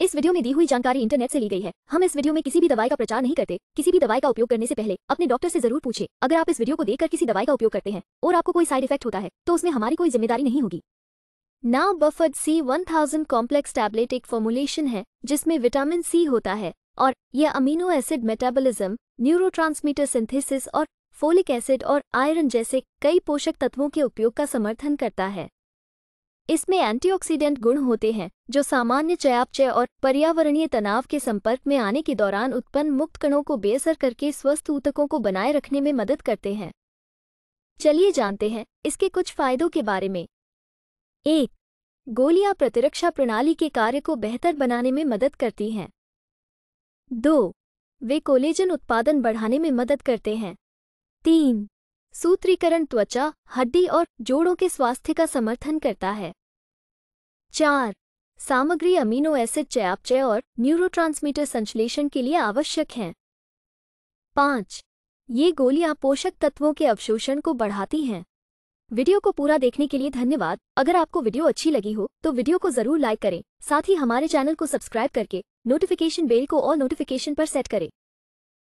इस वीडियो में दी हुई जानकारी इंटरनेट से ली गई है हम इस वीडियो में किसी भी दवाई का प्रचार नहीं करते किसी भी दवाई का उपयोग करने से पहले अपने डॉक्टर से जरूर पूछे अगर आप इस वीडियो को देखकर किसी दवाई का उपयोग करते हैं और आपको कोई साइड इफेक्ट होता है तो उसमें हमारी कोई जिम्मेदारी नहीं होगी now buffered C one thousand complex tablet एक फॉर्मुलेशन है जिसमें विटामिन सी होता है और यह amino acid metabolism neuro synthesis और फोलिक एसिड और आयरन जैसे कई पोषक तत्वों के उपयोग का समर्थन करता है इसमें एंटीऑक्सीडेंट गुण होते हैं जो सामान्य चयापचय और पर्यावरणीय तनाव के संपर्क में आने के दौरान उत्पन्न मुक्त कणों को बेअसर करके स्वस्थ ऊतकों को बनाए रखने में मदद करते हैं चलिए जानते हैं इसके कुछ फायदों के बारे में एक गोलियां प्रतिरक्षा प्रणाली के कार्य को बेहतर बनाने में मदद करती हैं दो वे कोलेजन उत्पादन बढ़ाने में मदद करते हैं तीन सूत्रीकरण त्वचा हड्डी और जोड़ों के स्वास्थ्य का समर्थन करता है चार सामग्री अमीनो एसिड चयापचय और न्यूरोट्रांसमीटर संश्लेषण के लिए आवश्यक हैं पाँच ये गोलियां पोषक तत्वों के अवशोषण को बढ़ाती हैं वीडियो को पूरा देखने के लिए धन्यवाद अगर आपको वीडियो अच्छी लगी हो तो वीडियो को जरूर लाइक करें साथ ही हमारे चैनल को सब्सक्राइब करके नोटिफिकेशन बेल को और नोटिफिकेशन पर सेट करें